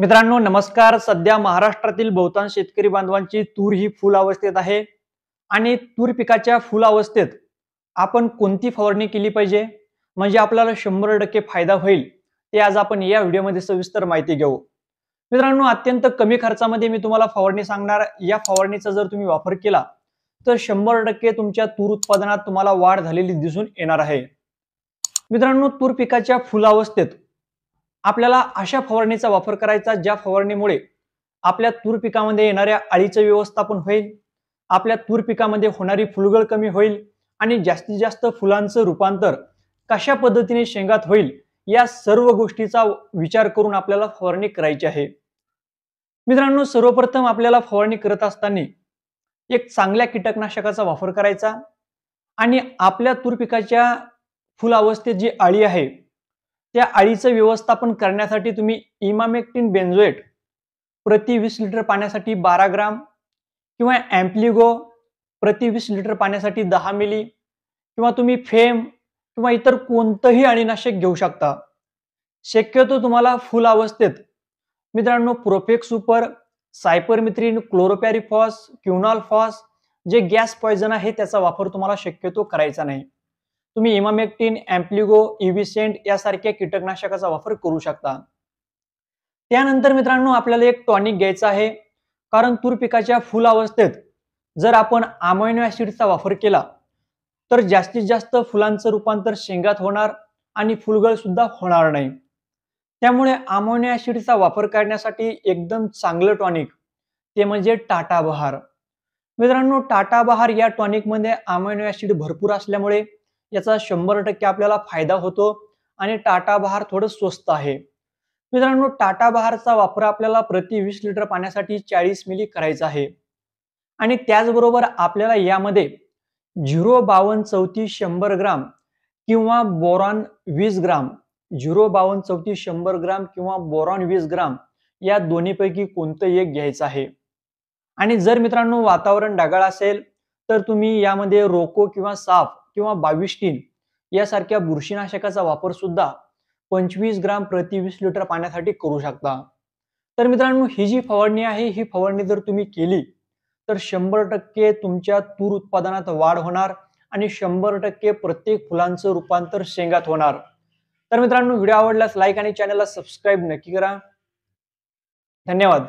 मित्रांनो नमस्कार सध्या महाराष्ट्रातील बहुतांश शेतकरी बांधवांची तूर ही फुल अवस्थेत आहे आणि तूर पिकाच्या फुल अवस्थेत आपण कोणती फवारणी केली पाहिजे म्हणजे आपल्याला शंभर टक्के फायदा होईल ते आज आपण या व्हिडिओमध्ये सविस्तर माहिती घेऊ मित्रांनो अत्यंत कमी खर्चामध्ये मी तुम्हाला फवारणी सांगणार या फवारणीचा जर तुम्ही वापर केला तर शंभर टक्के तुमच्या तूर उत्पादनात तुम्हाला वाढ झालेली दिसून येणार आहे मित्रांनो तूर पिकाच्या अवस्थेत आपल्याला अशा फवारणीचा वापर करायचा ज्या फवारणीमुळे आपल्या तूर पिकामध्ये येणाऱ्या अळीचं व्यवस्थापन होईल आपल्या तूर पिकामध्ये होणारी फुलगळ कमी होईल आणि जास्तीत जास्त फुलांचं रूपांतर कशा पद्धतीने शेंगात होईल या सर्व गोष्टीचा विचार करून आपल्याला फवारणी करायची आहे मित्रांनो सर्वप्रथम आपल्याला फवारणी करत असताना एक चांगल्या कीटकनाशकाचा वापर करायचा आणि आपल्या तूर पिकाच्या फुलावस्थेत जी अळी आहे त्या अळीचं व्यवस्थापन करण्यासाठी तुम्ही इमामेक्टिन बेन्झोएट प्रति वीस लिटर पाण्यासाठी बारा ग्राम किंवा अँप्लिगो प्रति वीस लिटर पाण्यासाठी दहा मिली किंवा तुम्ही फेम किंवा इतर कोणतंही अळीनाशक घेऊ शकता शक्यतो तुम्हाला फुल अवस्थेत मित्रांनो प्रोफेक सुपर सायपरमिथ्रिन क्लोरोपॅरिफॉस क्युनॉल फॉस जे गॅस पॉयझन आहे त्याचा वापर तुम्हाला शक्यतो करायचा नाही तुम्ही इमामेक्टिन अँप्लिगो इव्हिसेंट यासारख्या कीटकनाशकाचा वापर करू शकता त्यानंतर मित्रांनो आपल्याला एक टॉनिक घ्यायचं आहे कारण तूर पिकाच्या फुल अवस्थेत जर आपण आमोनो ऍसिडचा वापर केला तर जास्तीत जास्त फुलांचं रूपांतर शेंगात होणार आणि फुलगळ सुद्धा होणार नाही त्यामुळे अमोनिया ऍसिडचा वापर करण्यासाठी एकदम चांगलं टॉनिक ते म्हणजे टाटा बहार मित्रांनो टाटा बहार या टॉनिकमध्ये अमोनिया ऍसिड भरपूर असल्यामुळे याचा शंभर टक्के आपल्याला फायदा होतो आणि टाटा बहार थोडं स्वस्त आहे मित्रांनो टाटा बहारचा वापर आपल्याला प्रति वीस लिटर पाण्यासाठी चाळीस मिली करायचा आहे आणि त्याचबरोबर आपल्याला यामध्ये झिरो बावन चौतीस शंभर ग्राम किंवा बोरॉन वीस ग्राम झिरो बावन्न चौतीस शंभर ग्राम किंवा बोरॉन वीस ग्राम या दोन्हीपैकी कोणतं एक घ्यायचं आहे आणि जर मित्रांनो वातावरण ढगाळ असेल तर तुम्ही यामध्ये रोको किंवा साफ किंवा बाविस्टीन यासारख्या बुरशीनाशकाचा वापर सुद्धा पंचवीस ग्राम प्रति वीस लिटर पाण्यासाठी करू शकता तर मित्रांनो ही जी फवारणी आहे ही फवारणी जर तुम्ही केली तर शंभर टक्के तुमच्या तूर उत्पादनात वाढ होणार आणि शंभर टक्के प्रत्येक फुलांचं रूपांतर शेंगात होणार तर मित्रांनो व्हिडिओ आवडल्यास लाईक आणि चॅनलला सबस्क्राईब नक्की करा धन्यवाद